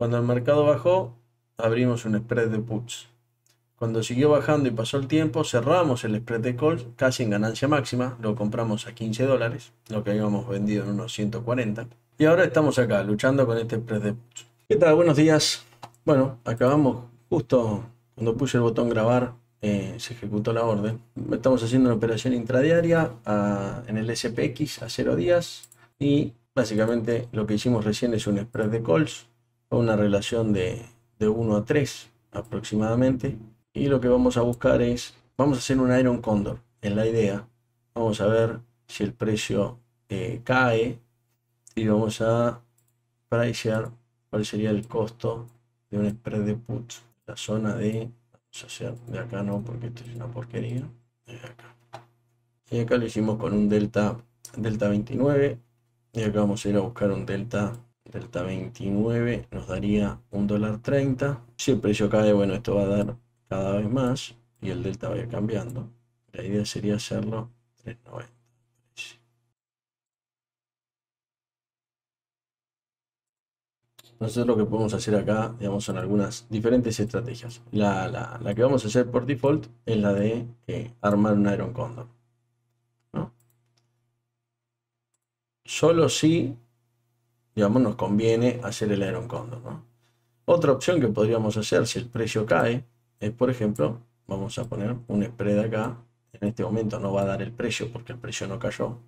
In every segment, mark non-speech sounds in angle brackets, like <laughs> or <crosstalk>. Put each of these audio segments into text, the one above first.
Cuando el mercado bajó, abrimos un spread de puts. Cuando siguió bajando y pasó el tiempo, cerramos el spread de calls casi en ganancia máxima. Lo compramos a 15 dólares, lo que habíamos vendido en unos 140. Y ahora estamos acá, luchando con este spread de puts. ¿Qué tal? Buenos días. Bueno, acabamos justo cuando puse el botón grabar, eh, se ejecutó la orden. Estamos haciendo una operación intradiaria ah, en el SPX a 0 días. Y básicamente lo que hicimos recién es un spread de calls una relación de, 1 a 3 aproximadamente. Y lo que vamos a buscar es, vamos a hacer un Iron Condor, en la idea. Vamos a ver si el precio eh, cae y vamos a pricear cuál sería el costo de un spread de put La zona de, de acá no porque esto es una porquería. Y acá lo hicimos con un delta, delta 29 y acá vamos a ir a buscar un delta delta 29 nos daría un dólar 30. Si el precio cae, bueno, esto va a dar cada vez más y el delta va cambiando. La idea sería hacerlo 3.90. Nosotros lo que podemos hacer acá, digamos, son algunas diferentes estrategias. La, que vamos a hacer por default es la de eh, armar un Iron Condor. Solo si digamos, nos conviene hacer el Iron Condor. Otra opción que podríamos hacer si el precio cae es, por ejemplo, vamos a poner un spread acá. En este momento no va a dar el precio porque el precio no cayó.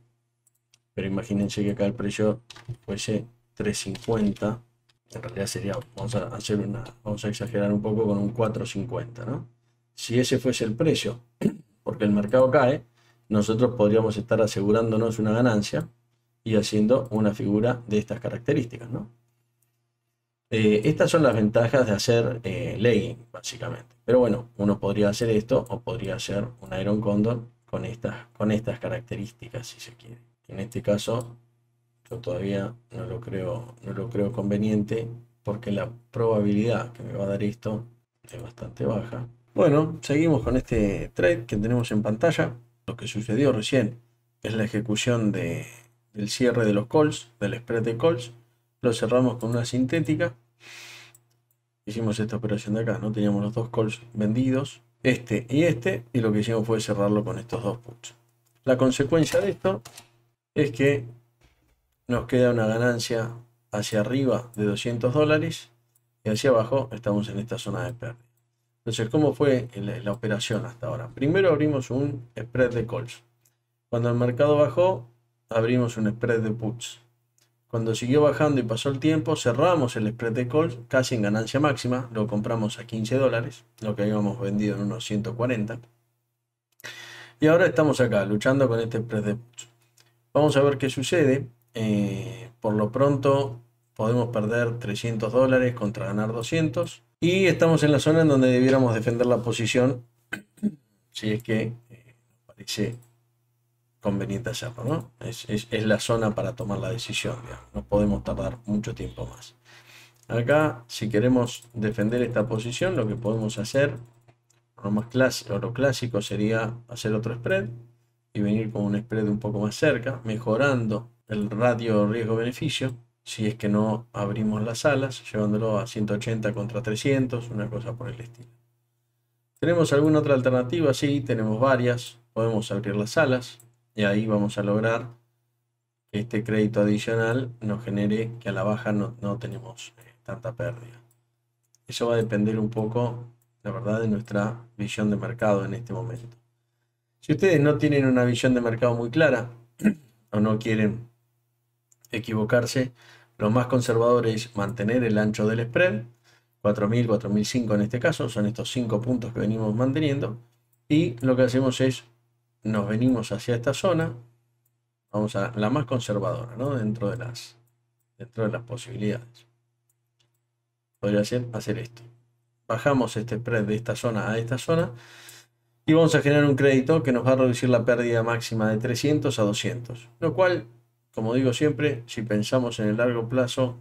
Pero imagínense que acá el precio fuese 350. En realidad sería, vamos a hacer una, vamos a exagerar un poco con un 450, ¿no? Si ese fuese el precio, <clears throat> porque el mercado cae, nosotros podríamos estar asegurándonos una ganancia y haciendo una figura de estas características, eh, estas son las ventajas de hacer eh, legging, básicamente. Pero bueno, uno podría hacer esto o podría hacer un Iron Condor con estas, con estas características, si se quiere. En este caso, yo todavía no lo creo, no lo creo conveniente porque la probabilidad que me va a dar esto es bastante baja. Bueno, seguimos con este trade que tenemos en pantalla. Lo que sucedió recién es la ejecución de el cierre de los calls, del spread de calls, lo cerramos con una sintética. Hicimos esta operación de acá, ¿no? Teníamos los dos calls vendidos, este y este, y lo que hicimos fue cerrarlo con estos dos puts. La consecuencia de esto es que nos queda una ganancia hacia arriba de 200 dólares y hacia abajo estamos en esta zona de pérdida. Entonces, ¿cómo fue la, la operación hasta ahora? Primero abrimos un spread de calls. Cuando el mercado bajó, abrimos un spread de puts. Cuando siguió bajando y pasó el tiempo, cerramos el spread de calls casi en ganancia máxima. Lo compramos a 15 dólares, lo que habíamos vendido en unos 140. Y ahora estamos acá, luchando con este spread de puts. Vamos a ver qué sucede. Eh, por lo pronto podemos perder 300 dólares contra ganar 200. Y estamos en la zona en donde debiéramos defender la posición <clears throat> si es que eh, parece conveniente hacerlo, ¿no? Es, la zona para tomar la decisión, no podemos tardar mucho tiempo más. Acá, si queremos defender esta posición, lo que podemos hacer, lo más clásico, clásico sería hacer otro spread y venir con un spread un poco más cerca, mejorando el radio riesgo-beneficio, si es que no abrimos las alas, llevándolo a 180 contra 300, una cosa por el estilo. ¿Tenemos alguna otra alternativa? Sí, tenemos varias. Podemos abrir las alas, y ahí vamos a lograr que este crédito adicional nos genere que a la baja no, tenemos eh, tanta pérdida. Eso va a depender un poco, la verdad, de nuestra visión de mercado en este momento. Si ustedes no tienen una visión de mercado muy clara <clears throat> o no quieren equivocarse, lo más conservador es mantener el ancho del spread, 4000, 4005 en este caso, son estos cinco puntos que venimos manteniendo, y lo que hacemos es nos venimos hacia esta zona, vamos a la más conservadora, ¿no? Dentro de las, dentro de las posibilidades. Podría ser hacer esto. Bajamos este spread de esta zona a esta zona y vamos a generar un crédito que nos va a reducir la pérdida máxima de 300 a 200. Lo cual, como digo siempre, si pensamos en el largo plazo,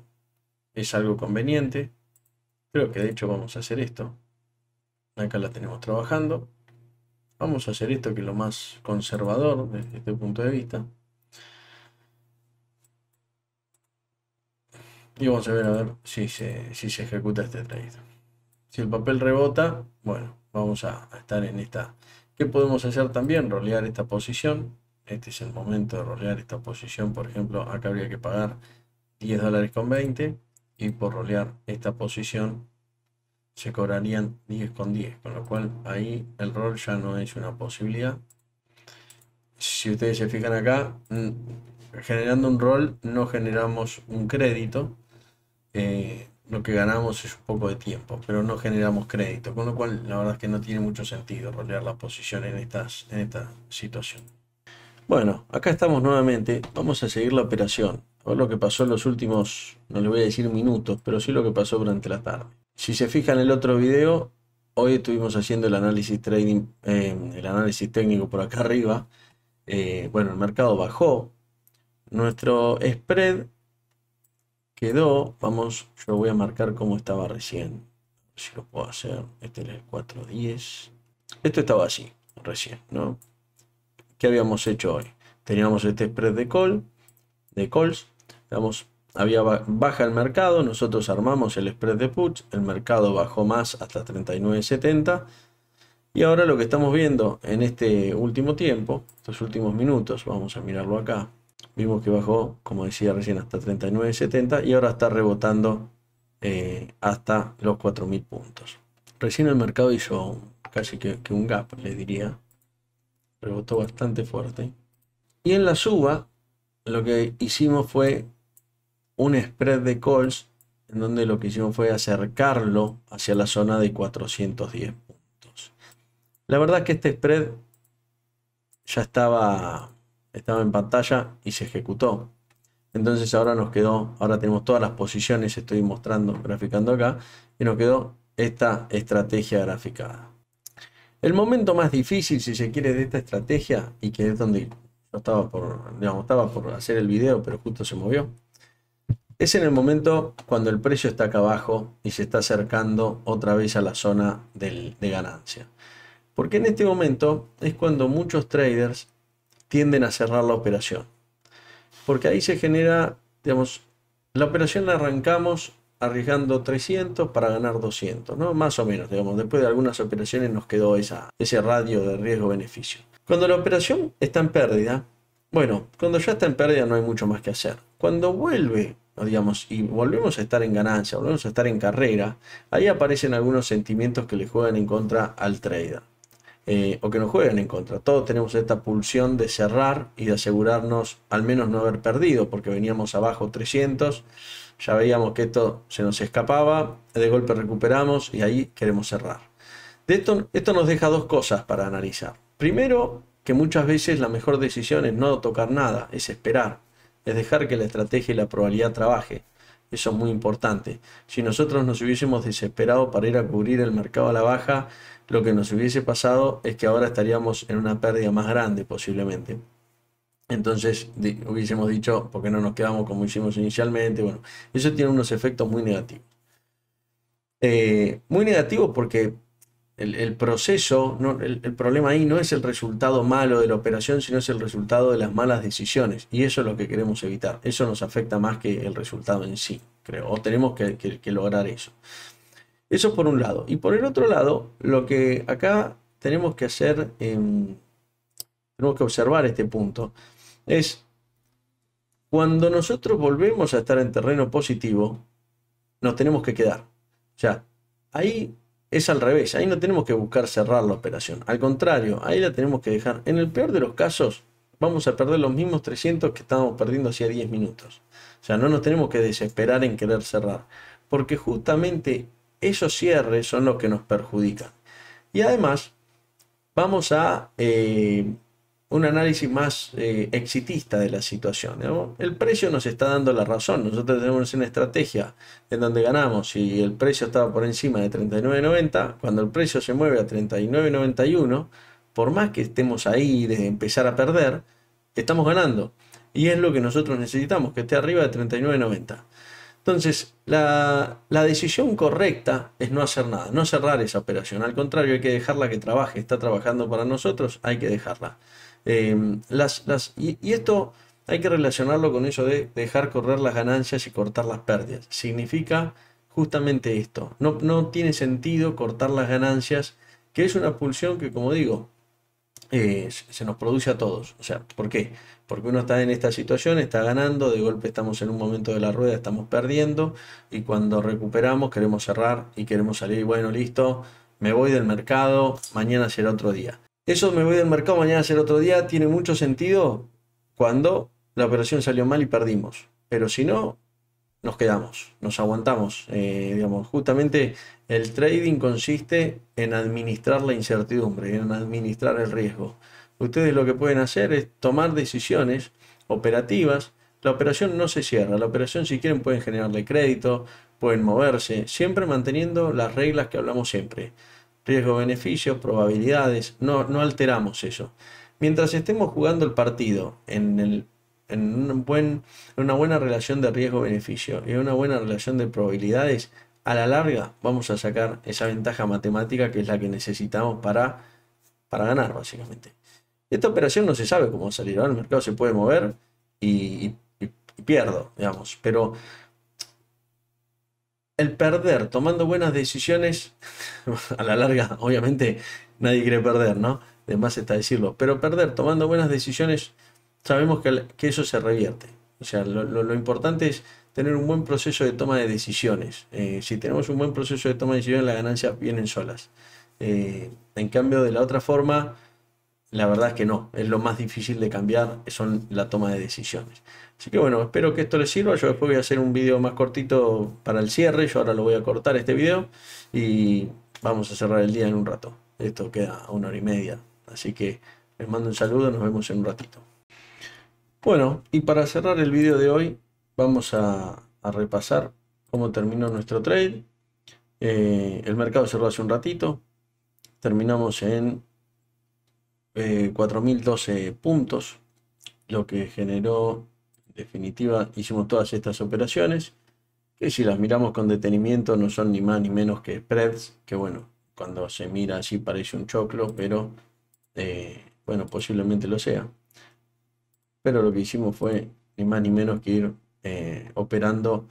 es algo conveniente. Creo que de hecho vamos a hacer esto. Acá la tenemos trabajando. Vamos a hacer esto que es lo más conservador desde este punto de vista. Y vamos a ver a ver si se, ejecuta este trade. Si el papel rebota, bueno, vamos a, a estar en esta. ¿Qué podemos hacer también? Rolear esta posición. Este es el momento de rolear esta posición. Por ejemplo, acá habría que pagar 10 dólares con 20. Y por rolear esta posición se cobrarían 10 con 10, con lo cual ahí el rol ya no es una posibilidad. Si ustedes se fijan acá, mm, generando un rol no generamos un crédito, eh, lo que ganamos es un poco de tiempo, pero no generamos crédito, con lo cual la verdad es que no tiene mucho sentido rolear la posición en, estas, en esta situación. Bueno, acá estamos nuevamente, vamos a seguir la operación, o lo que pasó en los últimos, no le voy a decir minutos, pero sí lo que pasó durante la tarde. Si se fijan en el otro video, hoy estuvimos haciendo el análisis trading, eh, el análisis técnico por acá arriba. Eh, bueno, el mercado bajó. Nuestro spread quedó, vamos, yo voy a marcar cómo estaba recién. Si lo puedo hacer, este era el 410. Esto estaba así, recién, ¿no? ¿Qué habíamos hecho hoy? Teníamos este spread de call, de calls, vamos había baja el mercado, nosotros armamos el spread de put, el mercado bajó más hasta 39.70 y ahora lo que estamos viendo en este último tiempo, estos últimos minutos, vamos a mirarlo acá, vimos que bajó, como decía recién, hasta 39.70 y ahora está rebotando eh, hasta los 4.000 puntos. Recién el mercado hizo casi que, que un gap, le diría, rebotó bastante fuerte. Y en la suba, lo que hicimos fue un spread de calls en donde lo que hicimos fue acercarlo hacia la zona de 410 puntos. La verdad que este spread ya estaba, estaba en pantalla y se ejecutó. Entonces ahora nos quedó, ahora tenemos todas las posiciones, estoy mostrando, graficando acá, y nos quedó esta estrategia graficada. El momento más difícil, si se quiere, de esta estrategia, y que es donde yo estaba por, estaba por hacer el video, pero justo se movió, es en el momento cuando el precio está acá abajo y se está acercando otra vez a la zona de ganancia. Porque en este momento es cuando muchos traders tienden a cerrar la operación. Porque ahí se genera, digamos, la operación la arrancamos arriesgando 300 para ganar 200, ¿no? Más o menos, digamos, después de algunas operaciones nos quedó ese radio de riesgo-beneficio. Cuando la operación está en pérdida, bueno, cuando ya está en pérdida no hay mucho más que hacer. Cuando vuelve digamos, y volvemos a estar en ganancia, volvemos a estar en carrera, ahí aparecen algunos sentimientos que le juegan en contra al trader. Eh, o que nos juegan en contra. Todos tenemos esta pulsión de cerrar y de asegurarnos al menos no haber perdido, porque veníamos abajo 300, ya veíamos que esto se nos escapaba, de golpe recuperamos y ahí queremos cerrar. De esto, esto nos deja dos cosas para analizar. Primero, que muchas veces la mejor decisión es no tocar nada, es esperar es dejar que la estrategia y la probabilidad trabaje. Eso es muy importante. Si nosotros nos hubiésemos desesperado para ir a cubrir el mercado a la baja, lo que nos hubiese pasado es que ahora estaríamos en una pérdida más grande posiblemente. Entonces hubiésemos dicho, ¿por qué no nos quedamos como hicimos inicialmente? Bueno, eso tiene unos efectos muy negativos. Eh, muy negativos porque el, proceso, el, problema ahí no es el resultado malo de la operación, sino es el resultado de las malas decisiones. Y eso es lo que queremos evitar. Eso nos afecta más que el resultado en sí, creo. O tenemos que, lograr eso. Eso por un lado. Y por el otro lado, lo que acá tenemos que hacer, em, tenemos que observar este punto, es cuando nosotros volvemos a estar en terreno positivo, nos tenemos que quedar. O sea, ahí es al revés. Ahí no tenemos que buscar cerrar la operación. Al contrario, ahí la tenemos que dejar. En el peor de los casos, vamos a perder los mismos 300 que estábamos perdiendo hacía 10 minutos. O sea, no nos tenemos que desesperar en querer cerrar. Porque justamente esos cierres son los que nos perjudican. Y además, vamos a... Eh, un análisis más eh, exitista de la situación. El precio nos está dando la razón. Nosotros tenemos una estrategia en donde ganamos. y el precio estaba por encima de 39.90, cuando el precio se mueve a 39.91, por más que estemos ahí de empezar a perder, estamos ganando. Y es lo que nosotros necesitamos, que esté arriba de 39.90. Entonces, la, decisión correcta es no hacer nada, no cerrar esa operación. Al contrario, hay que dejarla que trabaje. Está trabajando para nosotros, hay que dejarla. Eh, las, las, y, esto hay que relacionarlo con eso de dejar correr las ganancias y cortar las pérdidas. Significa justamente esto. No, tiene sentido cortar las ganancias, que es una pulsión que, como digo, eh, se nos produce a todos. O sea, ¿por qué? Porque uno está en esta situación, está ganando, de golpe estamos en un momento de la rueda, estamos perdiendo y cuando recuperamos queremos cerrar y queremos salir. Bueno, listo, me voy del mercado, mañana será otro día. Eso me voy del mercado, mañana hacer otro día. Tiene mucho sentido cuando la operación salió mal y perdimos. Pero si no, nos quedamos, nos aguantamos. Eh, digamos, justamente el trading consiste en administrar la incertidumbre, en administrar el riesgo. Ustedes lo que pueden hacer es tomar decisiones operativas. La operación no se cierra. La operación, si quieren, pueden generarle crédito, pueden moverse, siempre manteniendo las reglas que hablamos siempre riesgo-beneficio, probabilidades, no, alteramos eso. Mientras estemos jugando el partido en, un buen, una buena relación de riesgo-beneficio y una buena relación de probabilidades, a la larga vamos a sacar esa ventaja matemática que es la que necesitamos para, para ganar, básicamente. Esta operación no se sabe cómo va salir, el mercado se puede mover y, y pierdo, digamos, pero el perder tomando buenas decisiones, <laughs> a la larga, obviamente, nadie quiere perder, ¿no? De más está decirlo. Pero perder tomando buenas decisiones, sabemos que, eso se revierte. O sea, lo, importante es tener un buen proceso de toma de decisiones. Eh, si tenemos un buen proceso de toma de decisiones, las ganancias vienen solas. Eh, en cambio, de la otra forma, la verdad es que no, es lo más difícil de cambiar, son la toma de decisiones. Así que bueno, espero que esto les sirva. Yo después voy a hacer un video más cortito para el cierre. Yo ahora lo voy a cortar este video y vamos a cerrar el día en un rato. Esto queda a una hora y media. Así que les mando un saludo, nos vemos en un ratito. Bueno, y para cerrar el video de hoy, vamos a, repasar cómo terminó nuestro trade. Eh, el mercado cerró hace un ratito. Terminamos en 4.012 eh, puntos, lo que generó, definitiva, hicimos todas estas operaciones, que si las miramos con detenimiento no son ni más ni menos que spreads, que bueno, cuando se mira así parece un choclo, pero eh, bueno, posiblemente lo sea. Pero lo que hicimos fue ni más ni menos que ir eh, operando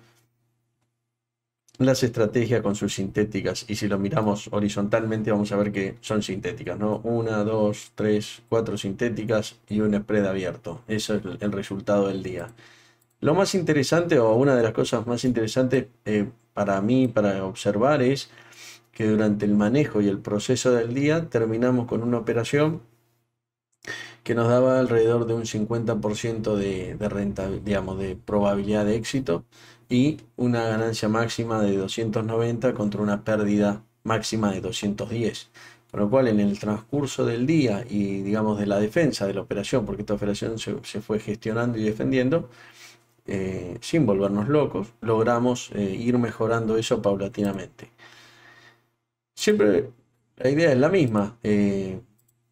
las estrategias con sus sintéticas. Y si lo miramos horizontalmente, vamos a ver que son sintéticas, ¿no? Una, dos, tres, cuatro sintéticas y un spread abierto. Eso es el resultado del día. Lo más interesante, o una de las cosas más interesantes eh, para mí, para observar, es que durante el manejo y el proceso del día terminamos con una operación que nos daba alrededor de un 50% de, de renta, digamos, de probabilidad de éxito y una ganancia máxima de 290 contra una pérdida máxima de 210. Con lo cual en el transcurso del día y digamos de la defensa de la operación, porque esta operación se, fue gestionando y defendiendo, eh, sin volvernos locos, logramos eh, ir mejorando eso paulatinamente. Siempre la idea es la misma. Eh,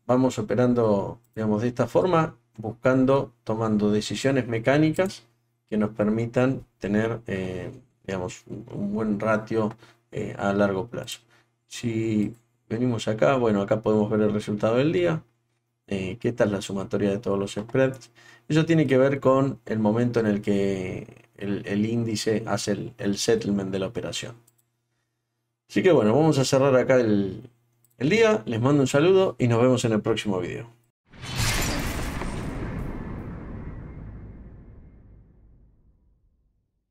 vamos operando digamos, de esta forma, buscando, tomando decisiones mecánicas que nos permitan tener, eh, digamos, un buen ratio eh, a largo plazo. Si venimos acá, bueno, acá podemos ver el resultado del día, eh, que esta es la sumatoria de todos los spreads. Eso tiene que ver con el momento en el que el, índice hace el, settlement de la operación. Así que bueno, vamos a cerrar acá el, el día, les mando un saludo y nos vemos en el próximo video.